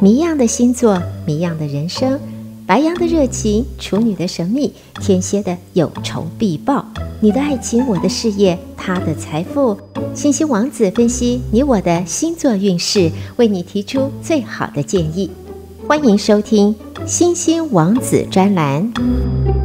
谜样的星座，谜样的人生。白羊的热情，处女的神秘，天蝎的有仇必报。你的爱情，我的事业，他的财富。星星王子分析你我的星座运势，为你提出最好的建议。欢迎收听星星王子专栏。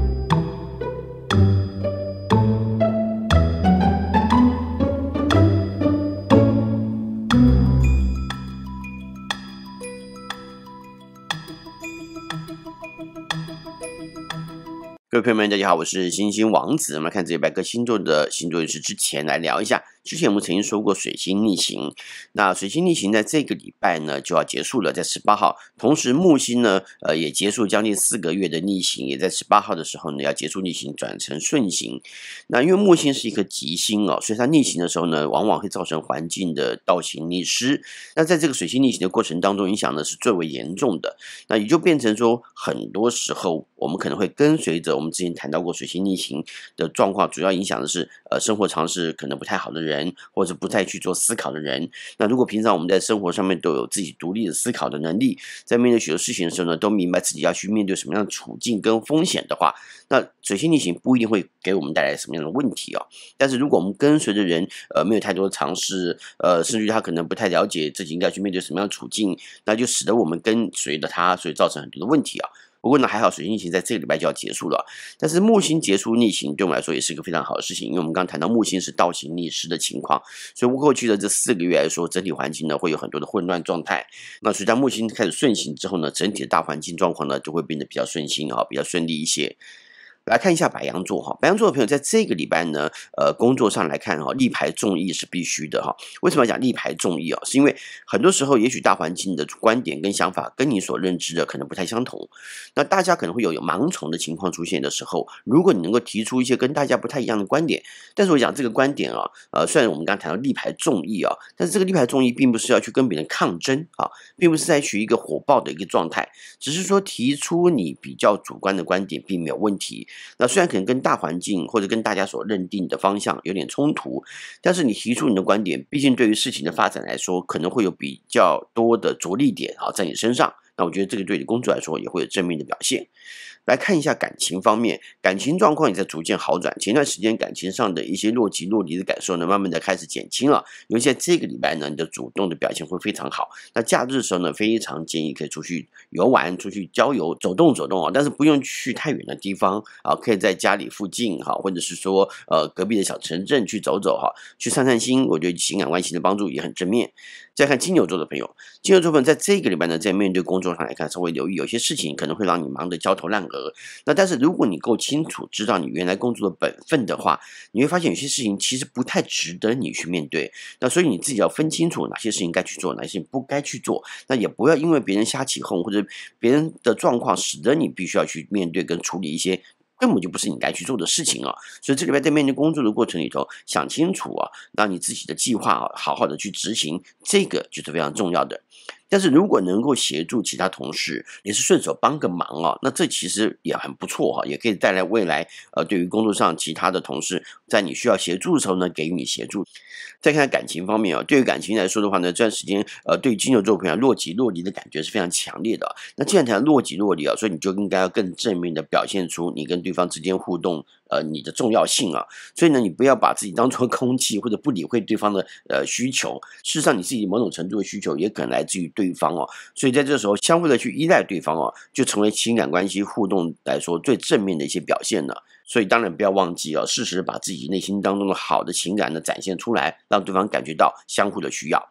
各位朋友们，大家好，我是星星王子。我们看这一百个星座的星座运势之前，来聊一下。之前我们曾经说过水星逆行，那水星逆行在这个礼拜呢就要结束了，在十八号。同时木星呢，呃，也结束将近四个月的逆行，也在十八号的时候呢要结束逆行，转成顺行。那因为木星是一颗吉星哦，所以它逆行的时候呢，往往会造成环境的倒行逆施。那在这个水星逆行的过程当中，影响呢是最为严重的。那也就变成说，很多时候我们可能会跟随着我们之前谈到过水星逆行的状况，主要影响的是呃生活常识可能不太好的人。人，或者不再去做思考的人，那如果平常我们在生活上面都有自己独立的思考的能力，在面对许多事情的时候呢，都明白自己要去面对什么样的处境跟风险的话，那水星逆行不一定会给我们带来什么样的问题啊。但是如果我们跟随的人，呃，没有太多的尝试，呃，甚至于他可能不太了解自己应该去面对什么样的处境，那就使得我们跟随着他，所以造成很多的问题啊。不过呢，还好水星行在这个礼拜就要结束了，但是木星结束逆行对我们来说也是一个非常好的事情，因为我们刚谈到木星是倒行逆施的情况，所以过去的这四个月来说，整体环境呢会有很多的混乱状态。那随着木星开始顺行之后呢，整体的大环境状况呢就会变得比较顺心啊，比较顺利一些。来看一下白羊座哈，白羊座的朋友在这个礼拜呢，呃，工作上来看哈，力排众议是必须的哈。为什么要讲力排众议啊？是因为很多时候，也许大环境的观点跟想法跟你所认知的可能不太相同，那大家可能会有有盲从的情况出现的时候，如果你能够提出一些跟大家不太一样的观点，但是我讲这个观点啊，呃，虽然我们刚谈到力排众议啊，但是这个力排众议并不是要去跟别人抗争啊，并不是在取一个火爆的一个状态，只是说提出你比较主观的观点，并没有问题。那虽然可能跟大环境或者跟大家所认定的方向有点冲突，但是你提出你的观点，毕竟对于事情的发展来说，可能会有比较多的着力点啊，在你身上。那我觉得这个对你工作来说也会有正面的表现。来看一下感情方面，感情状况也在逐渐好转。前段时间感情上的一些若即若离的感受呢，慢慢的开始减轻了。尤其在这个礼拜呢，你的主动的表现会非常好。那假日的时候呢，非常建议可以出去游玩、出去郊游、走动走动啊。但是不用去太远的地方啊，可以在家里附近哈，或者是说呃隔壁的小城镇去走走哈，去散散心。我觉得情感关系的帮助也很正面。再看金牛座的朋友，金牛座朋友在这个礼拜呢，在面对工作上来看，稍微留意有些事情可能会让你忙得焦头烂额。那但是如果你够清楚，知道你原来工作的本分的话，你会发现有些事情其实不太值得你去面对。那所以你自己要分清楚哪些事情该去做，哪些不该去做。那也不要因为别人瞎起哄，或者别人的状况，使得你必须要去面对跟处理一些。根本就不是你该去做的事情啊！所以这里边在面对工作的过程里头，想清楚啊，让你自己的计划啊，好好的去执行，这个就是非常重要的。但是如果能够协助其他同事，也是顺手帮个忙啊，那这其实也很不错啊，也可以带来未来呃，对于工作上其他的同事，在你需要协助的时候呢，给予你协助。再看感情方面啊，对于感情来说的话呢，这段时间呃，对金牛座朋友若即若离的感觉是非常强烈的。那既然谈若即若离啊，所以你就应该要更正面的表现出你跟对方之间互动。呃，你的重要性啊，所以呢，你不要把自己当做空气，或者不理会对方的呃需求。事实上，你自己某种程度的需求也可能来自于对方哦。所以，在这时候相互的去依赖对方哦，就成为情感关系互动来说最正面的一些表现了。所以，当然不要忘记哦，适时把自己内心当中的好的情感呢展现出来，让对方感觉到相互的需要。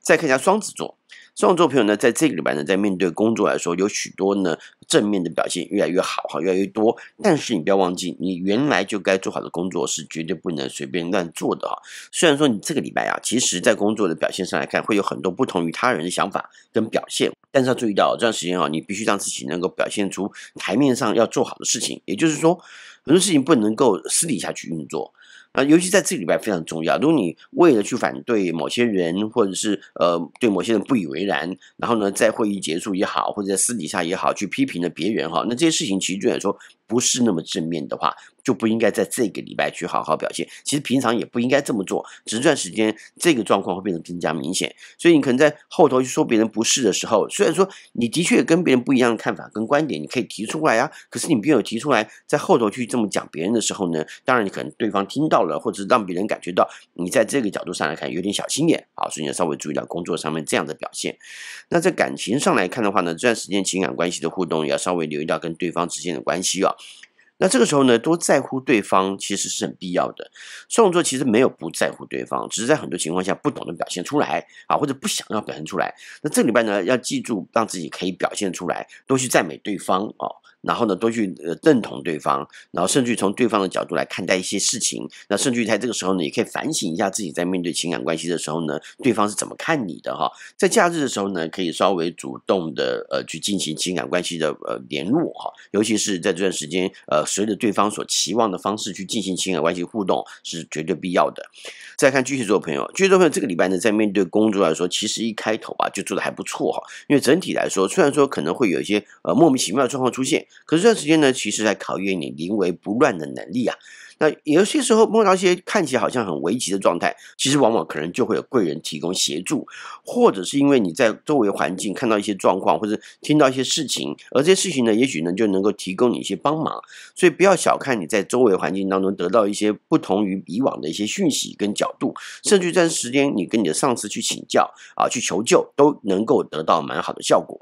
再看一下双子座，双子座朋友呢，在这个礼拜呢，在面对工作来说，有许多呢。正面的表现越来越好，哈越来越多。但是你不要忘记，你原来就该做好的工作是绝对不能随便乱做的哈。虽然说你这个礼拜啊，其实在工作的表现上来看，会有很多不同于他人的想法跟表现，但是要注意到这段时间啊，你必须让自己能够表现出台面上要做好的事情。也就是说，很多事情不能够私底下去运作。啊，尤其在这里边非常重要。如果你为了去反对某些人，或者是呃对某些人不以为然，然后呢在会议结束也好，或者在私底下也好，去批评了别人哈，那这些事情其实就来说不是那么正面的话。就不应该在这个礼拜去好好表现，其实平常也不应该这么做。只这段时间，这个状况会变得更加明显，所以你可能在后头去说别人不是的时候，虽然说你的确跟别人不一样的看法跟观点，你可以提出来啊，可是你没有提出来，在后头去这么讲别人的时候呢，当然你可能对方听到了，或者让别人感觉到你在这个角度上来看有点小心眼啊，所以你要稍微注意到工作上面这样的表现。那在感情上来看的话呢，这段时间情感关系的互动要稍微留意到跟对方之间的关系啊。那这个时候呢，多在乎对方其实是很必要的。双子座其实没有不在乎对方，只是在很多情况下不懂得表现出来啊，或者不想要表现出来。那这礼拜呢，要记住让自己可以表现出来，多去赞美对方哦，然后呢，多去呃认同对方，然后甚至从对方的角度来看待一些事情。那甚至在这个时候呢，也可以反省一下自己在面对情感关系的时候呢，对方是怎么看你的哈。在假日的时候呢，可以稍微主动的呃去进行情感关系的呃联络哈。尤其是在这段时间，呃，随着对方所期望的方式去进行情感关系互动是绝对必要的。再看巨蟹座朋友，巨蟹座朋友这个礼拜呢，在面对工作来说，其实一开头啊就做的还不错哈。因为整体来说，虽然说可能会有一些呃莫名其妙的状况出现。可是这段时间呢，其实在考验你临危不乱的能力啊。那有些时候碰到一些看起来好像很危急的状态，其实往往可能就会有贵人提供协助，或者是因为你在周围环境看到一些状况，或者听到一些事情，而这些事情呢，也许呢就能够提供你一些帮忙。所以不要小看你在周围环境当中得到一些不同于以往的一些讯息跟角度，甚至这段时间你跟你的上司去请教啊，去求救，都能够得到蛮好的效果。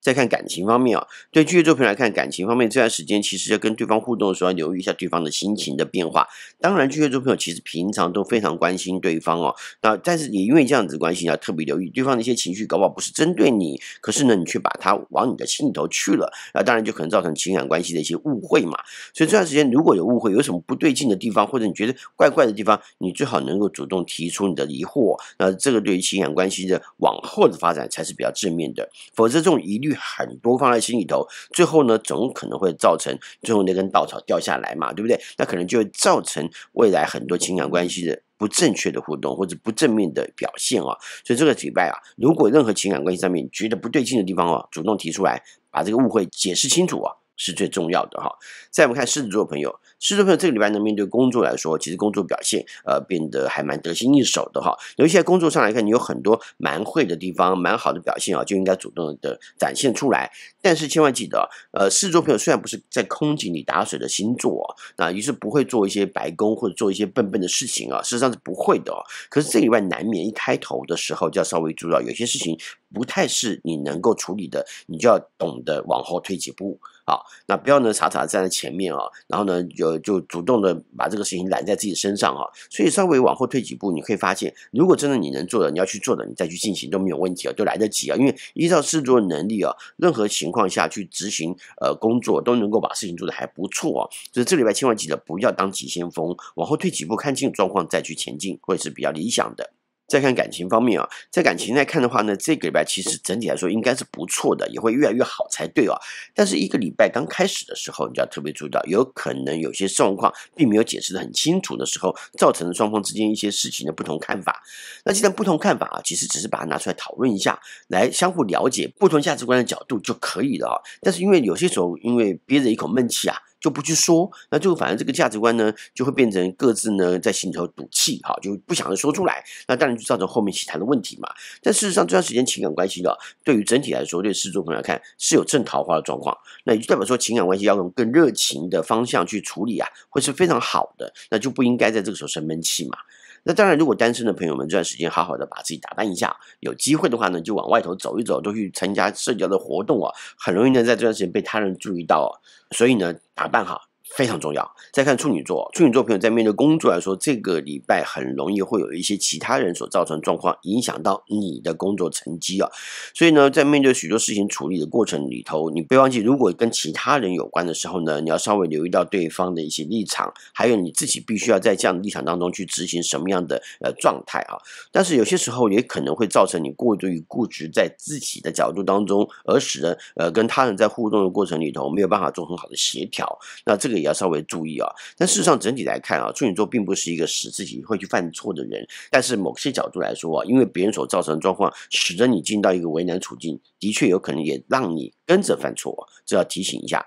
再看感情方面啊，对巨蟹座朋友来看，感情方面这段时间其实要跟对方互动的时候，要留意一下对方的心情的变化。当然，巨蟹座朋友其实平常都非常关心对方哦。那但是也因为这样子关系，要特别留意对方的一些情绪，搞不好不是针对你，可是呢，你却把他往你的心里头去了那当然就可能造成情感关系的一些误会嘛。所以这段时间如果有误会，有什么不对劲的地方，或者你觉得怪怪的地方，你最好能够主动提出你的疑惑。那这个对于情感关系的往后的发展才是比较正面的，否则这种疑虑。很多放在心里头，最后呢，总可能会造成最后那根稻草掉下来嘛，对不对？那可能就会造成未来很多情感关系的不正确的互动或者不正面的表现啊。所以这个礼拜啊，如果任何情感关系上面觉得不对劲的地方哦，主动提出来，把这个误会解释清楚啊。是最重要的哈。再我们看狮子座朋友，狮子座朋友这个礼拜呢，面对工作来说，其实工作表现呃变得还蛮得心应手的哈。尤其在工作上来看，你有很多蛮会的地方，蛮好的表现啊，就应该主动的展现出来。但是千万记得，呃，狮子座朋友虽然不是在空井里打水的星座啊，那于是不会做一些白工或者做一些笨笨的事情啊，事实上是不会的。可是这个礼拜难免一开头的时候，就要稍微注意，有些事情不太是你能够处理的，你就要懂得往后退几步。好，那不要呢，傻傻站在前面啊，然后呢，就就主动的把这个事情揽在自己身上啊，所以稍微往后退几步，你可以发现，如果真的你能做的，你要去做的，你再去进行都没有问题啊，都来得及啊，因为依照制作能力啊，任何情况下去执行呃工作都能够把事情做得还不错啊，所以这礼拜千万记得不要当急先锋，往后退几步，看清状况再去前进，会是比较理想的。再看感情方面啊，在感情来看的话呢，这个礼拜其实整体来说应该是不错的，也会越来越好才对哦。但是一个礼拜刚开始的时候，你就要特别注意到，有可能有些状况并没有解释的很清楚的时候，造成了双方之间一些事情的不同看法。那既然不同看法啊，其实只是把它拿出来讨论一下，来相互了解不同价值观的角度就可以了啊。但是因为有些时候，因为憋着一口闷气啊。就不去说，那最后反正这个价值观呢，就会变成各自呢在心里头赌气，哈，就不想的说出来，那当然就造成后面起他的问题嘛。但事实上这段时间情感关系的，对于整体来说，对子座朋友看是有正桃花的状况，那也就代表说情感关系要用更热情的方向去处理啊，会是非常好的，那就不应该在这个时候生闷气嘛。那当然，如果单身的朋友们这段时间好好的把自己打扮一下，有机会的话呢，就往外头走一走，多去参加社交的活动啊，很容易呢在这段时间被他人注意到，所以呢，打扮好。非常重要。再看处女座，处女座朋友在面对工作来说，这个礼拜很容易会有一些其他人所造成的状况，影响到你的工作成绩啊。所以呢，在面对许多事情处理的过程里头，你别忘记，如果跟其他人有关的时候呢，你要稍微留意到对方的一些立场，还有你自己必须要在这样的立场当中去执行什么样的呃状态啊。但是有些时候也可能会造成你过度于固执在自己的角度当中，而使得呃跟他人在互动的过程里头没有办法做很好的协调。那这个。也要稍微注意啊，但事实上整体来看啊，处女座并不是一个使自己会去犯错的人。但是某些角度来说啊，因为别人所造成的状况，使得你进到一个为难处境，的确有可能也让你跟着犯错这要提醒一下。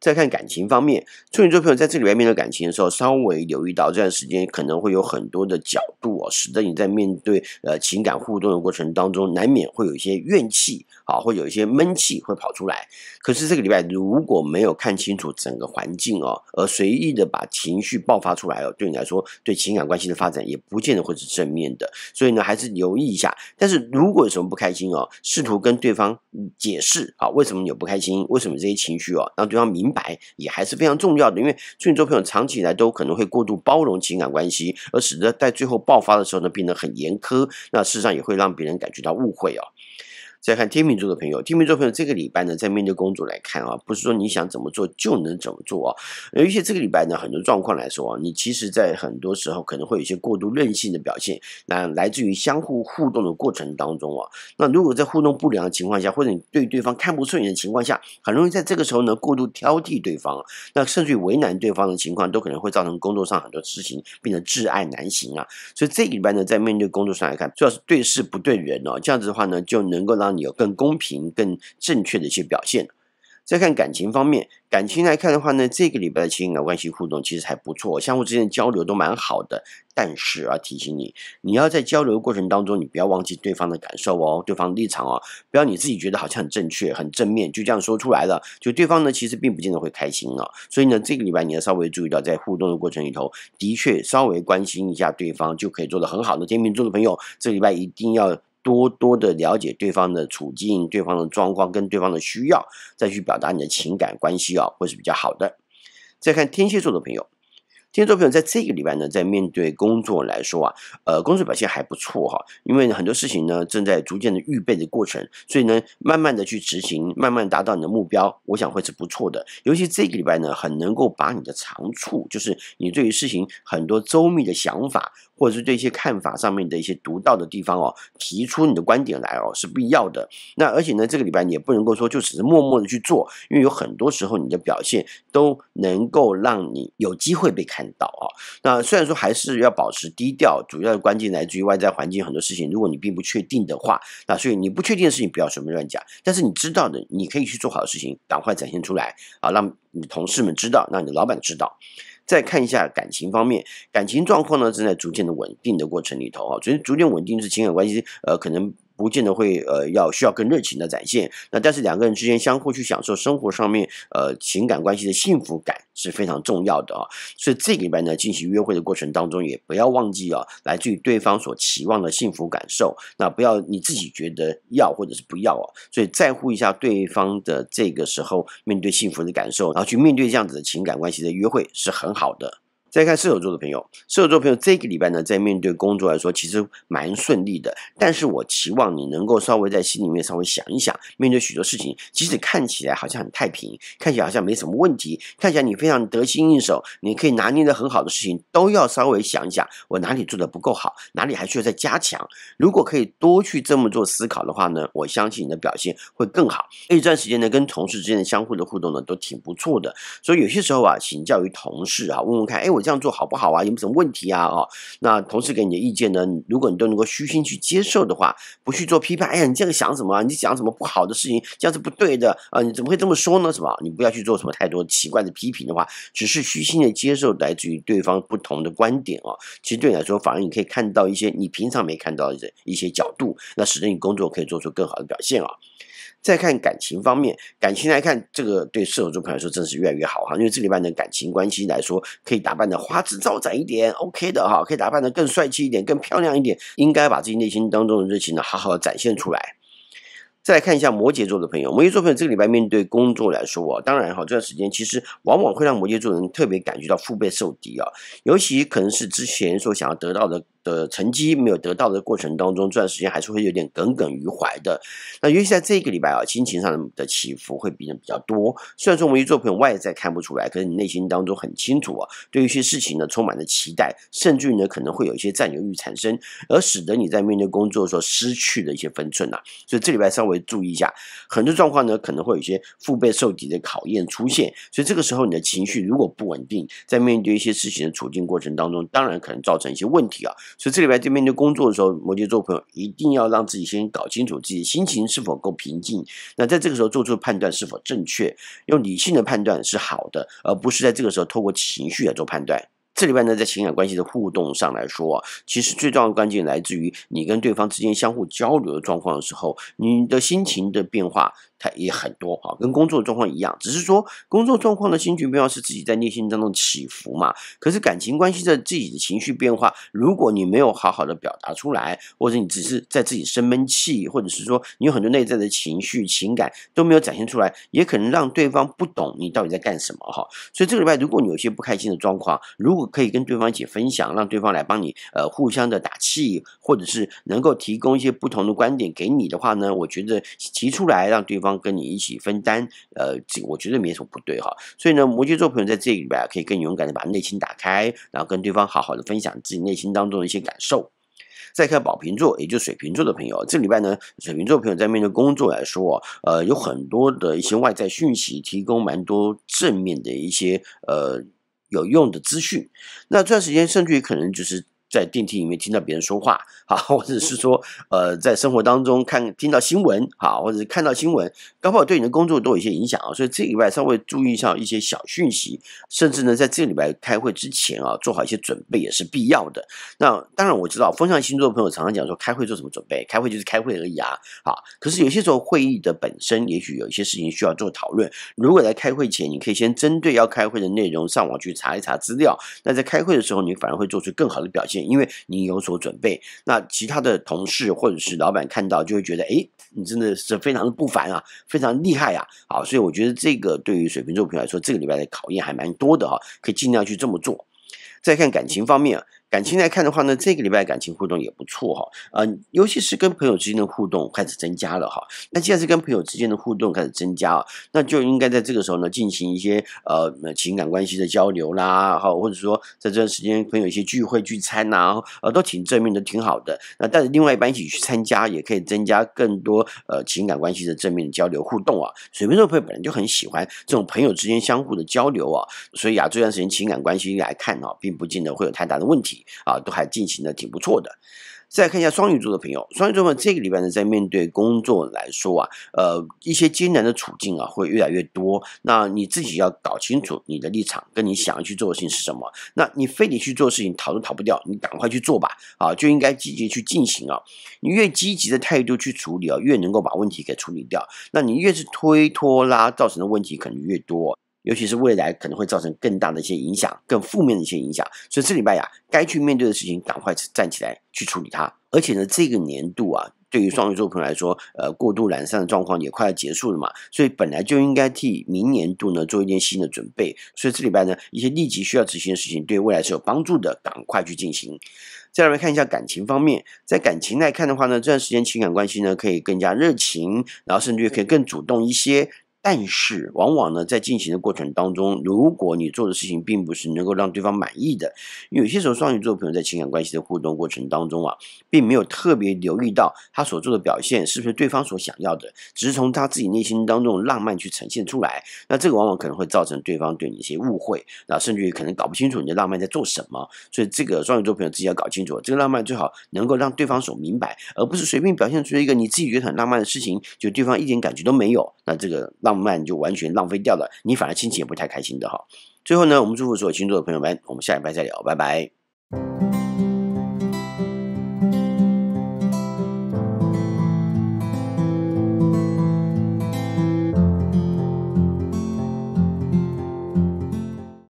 再看感情方面，处女座朋友在这里面面对感情的时候，稍微留意到这段时间可能会有很多的角度哦，使得你在面对呃情感互动的过程当中，难免会有一些怨气啊，会有一些闷气会跑出来。可是这个礼拜如果没有看清楚整个环境哦，而随意的把情绪爆发出来哦，对你来说，对情感关系的发展也不见得会是正面的。所以呢，还是留意一下。但是如果有什么不开心哦，试图跟对方解释啊，为什么你不开心？为什么这些情绪哦，让对方。明。明白也还是非常重要的，因为处女座朋友长期以来都可能会过度包容情感关系，而使得在最后爆发的时候呢，变得很严苛，那事实上也会让别人感觉到误会哦。再看天秤座的朋友，天秤座朋友这个礼拜呢，在面对工作来看啊，不是说你想怎么做就能怎么做啊。尤其这个礼拜呢，很多状况来说啊，你其实在很多时候可能会有一些过度任性的表现，那来自于相互互动的过程当中啊。那如果在互动不良的情况下，或者你对对方看不顺眼的情况下，很容易在这个时候呢，过度挑剔对方，那甚至于为难对方的情况，都可能会造成工作上很多事情变得挚爱难行啊。所以这个礼拜呢，在面对工作上来看，主要是对事不对人哦，这样子的话呢，就能够让。你有更公平、更正确的一些表现。再看感情方面，感情来看的话呢，这个礼拜的情感关系互动其实还不错，相互之间的交流都蛮好的。但是啊，提醒你，你要在交流过程当中，你不要忘记对方的感受哦，对方立场哦，不要你自己觉得好像很正确、很正面，就这样说出来了，就对方呢其实并不见得会开心啊。所以呢，这个礼拜你要稍微注意到，在互动的过程里头，的确稍微关心一下对方，就可以做的很好的天秤座的朋友，这个礼拜一定要。多多的了解对方的处境、对方的状况跟对方的需要，再去表达你的情感关系哦，会是比较好的。再看天蝎座的朋友，天蝎座朋友在这个礼拜呢，在面对工作来说啊，呃，工作表现还不错哈，因为很多事情呢正在逐渐的预备的过程，所以呢，慢慢的去执行，慢慢达到你的目标，我想会是不错的。尤其这个礼拜呢，很能够把你的长处，就是你对于事情很多周密的想法。或者是对一些看法上面的一些独到的地方哦，提出你的观点来哦是必要的。那而且呢，这个礼拜你也不能够说就只是默默的去做，因为有很多时候你的表现都能够让你有机会被看到啊。那虽然说还是要保持低调，主要的关键来自于外在环境，很多事情如果你并不确定的话，那所以你不确定的事情不要随便乱讲。但是你知道的，你可以去做好的事情，赶快展现出来，啊，让你同事们知道，让你老板知道。再看一下感情方面，感情状况呢正在逐渐的稳定的过程里头啊，所以逐渐稳定是情感关系呃可能。不见得会，呃，要需要更热情的展现。那但是两个人之间相互去享受生活上面，呃，情感关系的幸福感是非常重要的啊，所以这个礼拜呢，进行约会的过程当中，也不要忘记啊，来自于对方所期望的幸福感受。那不要你自己觉得要或者是不要啊，所以在乎一下对方的这个时候面对幸福的感受，然后去面对这样子的情感关系的约会是很好的。再看射手座的朋友，射手座朋友这个礼拜呢，在面对工作来说，其实蛮顺利的。但是我期望你能够稍微在心里面稍微想一想，面对许多事情，即使看起来好像很太平，看起来好像没什么问题，看起来你非常得心应手，你可以拿捏的很好的事情，都要稍微想一想，我哪里做的不够好，哪里还需要再加强。如果可以多去这么做思考的话呢，我相信你的表现会更好。这段时间呢，跟同事之间的相互的互动呢，都挺不错的。所以有些时候啊，请教于同事啊，问问看，哎，我。这样做好不好啊？有没有什么问题啊？哦，那同事给你的意见呢？如果你都能够虚心去接受的话，不去做批判。哎呀，你这样想什么？你想什么不好的事情？这样是不对的啊！你怎么会这么说呢？什么？你不要去做什么太多奇怪的批评的话，只是虚心的接受来自于对方不同的观点啊。其实对你来说，反而你可以看到一些你平常没看到的一些角度，那使得你工作可以做出更好的表现啊。再看感情方面，感情来看，这个对射手座朋友来说真是越来越好哈，因为这礼拜呢，感情关系来说，可以打扮的花枝招展一点，OK 的哈，可以打扮的更帅气一点，更漂亮一点，应该把自己内心当中的热情呢，好好的展现出来。再来看一下摩羯座的朋友，摩羯座朋友这个礼拜面对工作来说啊，当然哈，这段时间其实往往会让摩羯座人特别感觉到腹背受敌啊，尤其可能是之前所想要得到的。呃，成绩没有得到的过程当中，这段时间还是会有点耿耿于怀的。那尤其在这个礼拜啊，心情上的起伏会比人比较多。虽然说我们做朋友外在看不出来，可是你内心当中很清楚啊。对于一些事情呢，充满了期待，甚至于呢可能会有一些占有欲产生，而使得你在面对工作时候失去了一些分寸呐。所以这礼拜稍微注意一下，很多状况呢可能会有一些腹背受敌的考验出现。所以这个时候你的情绪如果不稳定，在面对一些事情的处境过程当中，当然可能造成一些问题啊。所以这礼拜在面对工作的时候，摩羯座朋友一定要让自己先搞清楚自己心情是否够平静。那在这个时候做出判断是否正确，用理性的判断是好的，而不是在这个时候透过情绪来做判断。这里边呢，在情感关系的互动上来说，其实最重要的关键来自于你跟对方之间相互交流的状况的时候，你的心情的变化。他也很多哈，跟工作状况一样，只是说工作状况的情变化是自己在内心当中起伏嘛。可是感情关系的自己的情绪变化，如果你没有好好的表达出来，或者你只是在自己生闷气，或者是说你有很多内在的情绪情感都没有展现出来，也可能让对方不懂你到底在干什么哈。所以这个礼拜，如果你有些不开心的状况，如果可以跟对方一起分享，让对方来帮你呃互相的打气，或者是能够提供一些不同的观点给你的话呢，我觉得提出来让对方。跟你一起分担，呃，这我觉得没什么不对哈。所以呢，摩羯座朋友在这里边可以更勇敢的把内心打开，然后跟对方好好的分享自己内心当中的一些感受。再看宝瓶座，也就是水瓶座的朋友，这礼拜呢，水瓶座朋友在面对工作来说，呃，有很多的一些外在讯息，提供蛮多正面的一些呃有用的资讯。那这段时间甚至于可能就是。在电梯里面听到别人说话，好，或者是说，呃，在生活当中看听到新闻，好，或者是看到新闻，刚好对你的工作都有一些影响啊。所以这礼外稍微注意上一些小讯息，甚至呢，在这个礼拜开会之前啊，做好一些准备也是必要的。那当然我知道，风象星座的朋友常常讲说，开会做什么准备？开会就是开会而已啊，啊。可是有些时候会议的本身，也许有一些事情需要做讨论。如果在开会前，你可以先针对要开会的内容上网去查一查资料，那在开会的时候，你反而会做出更好的表现。因为你有所准备，那其他的同事或者是老板看到就会觉得，哎，你真的是非常的不凡啊，非常厉害啊，好，所以我觉得这个对于水瓶座朋友来说，这个礼拜的考验还蛮多的哈，可以尽量去这么做。再看感情方面。感情来看的话呢，这个礼拜感情互动也不错哈，呃，尤其是跟朋友之间的互动开始增加了哈。那既然是跟朋友之间的互动开始增加啊，那就应该在这个时候呢进行一些呃情感关系的交流啦，哈，或者说在这段时间朋友一些聚会聚餐呐，呃，都挺正面的，挺好的。那带着另外一半一起去参加，也可以增加更多呃情感关系的正面交流互动啊。水瓶座朋友本来就很喜欢这种朋友之间相互的交流啊，所以啊这段时间情感关系来看呢，并不见得会有太大的问题。啊，都还进行的挺不错的。再看一下双鱼座的朋友，双鱼座们这个礼拜呢，在面对工作来说啊，呃，一些艰难的处境啊，会越来越多。那你自己要搞清楚你的立场，跟你想要去做的事情是什么。那你非得去做事情，逃都逃不掉，你赶快去做吧。啊，就应该积极去进行啊。你越积极的态度去处理啊，越能够把问题给处理掉。那你越是推拖拉，造成的问题可能越多。尤其是未来可能会造成更大的一些影响，更负面的一些影响。所以这礼拜呀，该去面对的事情，赶快站起来去处理它。而且呢，这个年度啊，对于双鱼座朋友来说，呃，过度懒散的状况也快要结束了嘛。所以本来就应该替明年度呢做一件新的准备。所以这礼拜呢，一些立即需要执行的事情，对未来是有帮助的，赶快去进行。再来看一下感情方面，在感情来看的话呢，这段时间情感关系呢可以更加热情，然后甚至可以更主动一些。但是，往往呢，在进行的过程当中，如果你做的事情并不是能够让对方满意的，有些时候双鱼座朋友在情感关系的互动过程当中啊，并没有特别留意到他所做的表现是不是对方所想要的，只是从他自己内心当中浪漫去呈现出来。那这个往往可能会造成对方对你一些误会，那甚至于可能搞不清楚你的浪漫在做什么。所以，这个双鱼座朋友自己要搞清楚，这个浪漫最好能够让对方所明白，而不是随便表现出一个你自己觉得很浪漫的事情，就对方一点感觉都没有。那这个浪。慢就完全浪费掉了，你反而心情也不太开心的哈。最后呢，我们祝福所有星座的朋友们，我们下一拜再聊，拜拜。